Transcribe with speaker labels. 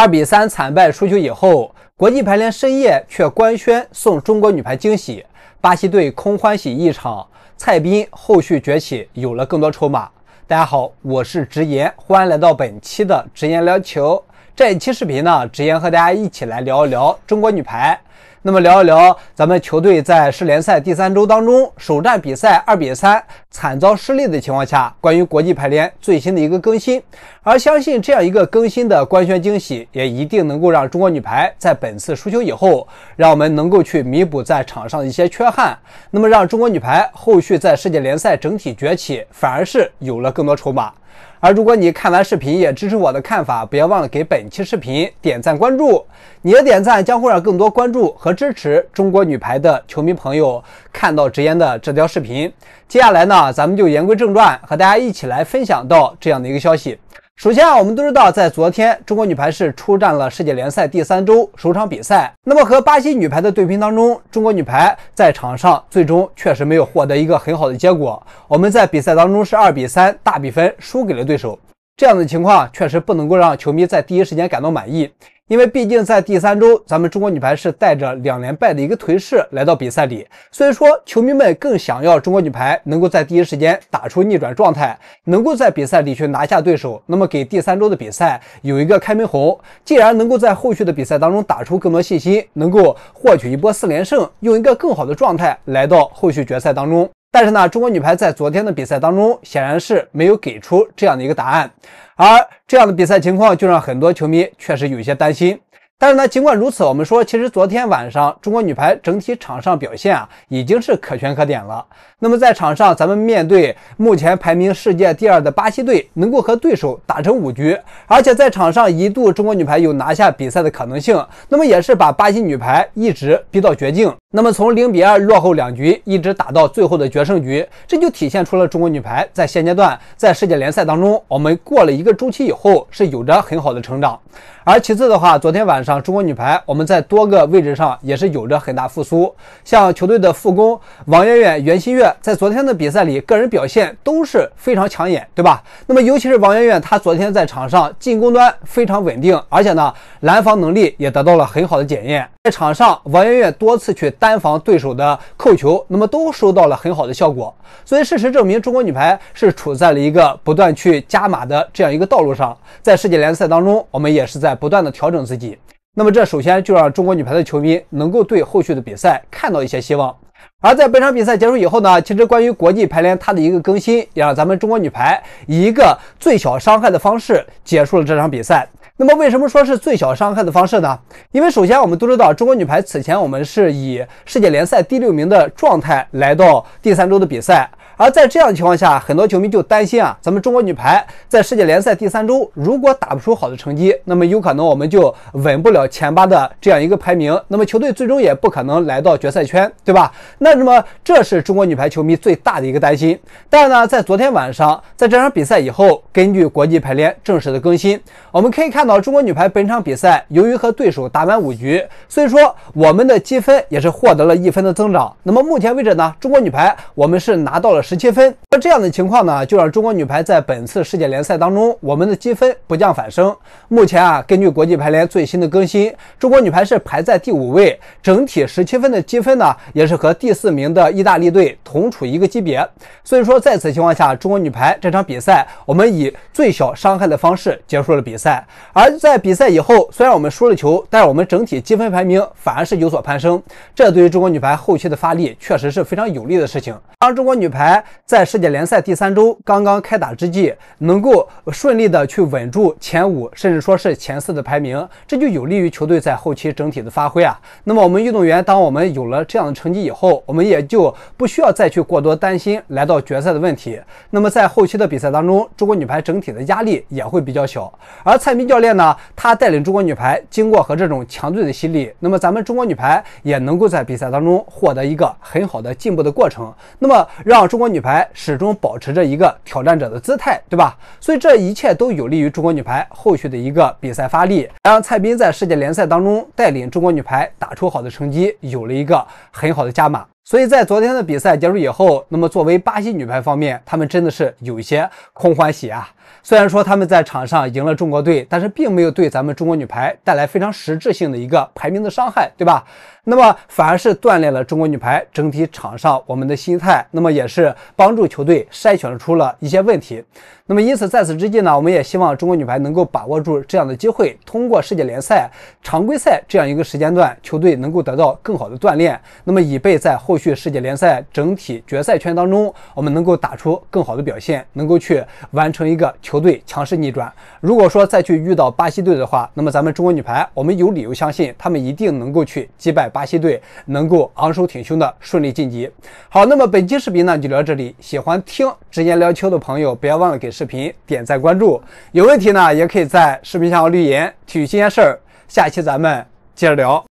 Speaker 1: 二比三惨败输球以后，国际排联深夜却官宣送中国女排惊喜，巴西队空欢喜一场，蔡斌后续崛起有了更多筹码。大家好，我是直言，欢迎来到本期的直言聊球。这一期视频呢，直言和大家一起来聊一聊中国女排。那么聊一聊咱们球队在世联赛第三周当中首战比赛二比三惨遭失利的情况下，关于国际排联最新的一个更新，而相信这样一个更新的官宣惊喜，也一定能够让中国女排在本次输球以后，让我们能够去弥补在场上的一些缺憾，那么让中国女排后续在世界联赛整体崛起，反而是有了更多筹码。而如果你看完视频也支持我的看法，不要忘了给本期视频点赞关注。你的点赞将会让更多关注和支持中国女排的球迷朋友看到直言的这条视频。接下来呢，咱们就言归正传，和大家一起来分享到这样的一个消息。首先啊，我们都知道，在昨天中国女排是出战了世界联赛第三周首场比赛。那么和巴西女排的对拼当中，中国女排在场上最终确实没有获得一个很好的结果。我们在比赛当中是二比三大比分输给了对手。这样的情况确实不能够让球迷在第一时间感到满意，因为毕竟在第三周，咱们中国女排是带着两连败的一个颓势来到比赛里，所以说球迷们更想要中国女排能够在第一时间打出逆转状态，能够在比赛里去拿下对手，那么给第三周的比赛有一个开门红，既然能够在后续的比赛当中打出更多信心，能够获取一波四连胜，用一个更好的状态来到后续决赛当中。但是呢，中国女排在昨天的比赛当中，显然是没有给出这样的一个答案，而这样的比赛情况就让很多球迷确实有些担心。但是呢，尽管如此，我们说，其实昨天晚上中国女排整体场上表现啊，已经是可圈可点了。那么在场上，咱们面对目前排名世界第二的巴西队，能够和对手打成五局，而且在场上一度中国女排有拿下比赛的可能性，那么也是把巴西女排一直逼到绝境。那么从零比二落后两局，一直打到最后的决胜局，这就体现出了中国女排在现阶段在世界联赛当中，我们过了一个周期以后是有着很好的成长。而其次的话，昨天晚。上中国女排，我们在多个位置上也是有着很大复苏。像球队的副攻王媛媛、袁心玥，在昨天的比赛里，个人表现都是非常抢眼，对吧？那么尤其是王媛媛，她昨天在场上进攻端非常稳定，而且呢，拦防能力也得到了很好的检验。在场上，王媛媛多次去单防对手的扣球，那么都收到了很好的效果。所以事实证明，中国女排是处在了一个不断去加码的这样一个道路上。在世界联赛当中，我们也是在不断的调整自己。那么这首先就让中国女排的球迷能够对后续的比赛看到一些希望，而在本场比赛结束以后呢，其实关于国际排联它的一个更新，也让咱们中国女排以一个最小伤害的方式结束了这场比赛。那么为什么说是最小伤害的方式呢？因为首先我们都知道，中国女排此前我们是以世界联赛第六名的状态来到第三周的比赛。而在这样的情况下，很多球迷就担心啊，咱们中国女排在世界联赛第三周如果打不出好的成绩，那么有可能我们就稳不了前八的这样一个排名，那么球队最终也不可能来到决赛圈，对吧？那那么这是中国女排球迷最大的一个担心。但呢，在昨天晚上在这场比赛以后，根据国际排联正式的更新，我们可以看到中国女排本场比赛由于和对手打满五局，所以说我们的积分也是获得了一分的增长。那么目前为止呢，中国女排我们是拿到了。十七分，那这样的情况呢，就让中国女排在本次世界联赛当中，我们的积分不降反升。目前啊，根据国际排联最新的更新，中国女排是排在第五位，整体十七分的积分呢，也是和第四名的意大利队同处一个级别。所以说，在此情况下，中国女排这场比赛，我们以最小伤害的方式结束了比赛。而在比赛以后，虽然我们输了球，但是我们整体积分排名反而是有所攀升，这对于中国女排后期的发力确实是非常有利的事情。当中国女排。在世界联赛第三周刚刚开打之际，能够顺利的去稳住前五，甚至说是前四的排名，这就有利于球队在后期整体的发挥啊。那么我们运动员，当我们有了这样的成绩以后，我们也就不需要再去过多担心来到决赛的问题。那么在后期的比赛当中，中国女排整体的压力也会比较小。而蔡斌教练呢，他带领中国女排经过和这种强队的洗礼，那么咱们中国女排也能够在比赛当中获得一个很好的进步的过程。那么让中国。女排始终保持着一个挑战者的姿态，对吧？所以这一切都有利于中国女排后续的一个比赛发力，让蔡斌在世界联赛当中带领中国女排打出好的成绩，有了一个很好的加码。所以在昨天的比赛结束以后，那么作为巴西女排方面，他们真的是有一些空欢喜啊。虽然说他们在场上赢了中国队，但是并没有对咱们中国女排带来非常实质性的一个排名的伤害，对吧？那么反而是锻炼了中国女排整体场上我们的心态，那么也是帮助球队筛选出了一些问题。那么因此在此之际呢，我们也希望中国女排能够把握住这样的机会，通过世界联赛常规赛这样一个时间段，球队能够得到更好的锻炼，那么以备在后。续世界联赛整体决赛圈当中，我们能够打出更好的表现，能够去完成一个球队强势逆转。如果说再去遇到巴西队的话，那么咱们中国女排，我们有理由相信，他们一定能够去击败巴西队，能够昂首挺胸的顺利晋级。好，那么本期视频呢就到这里，喜欢听直言聊球的朋友，不要忘了给视频点赞关注。有问题呢，也可以在视频下方留言，体育新鲜事儿，下期咱们接着聊。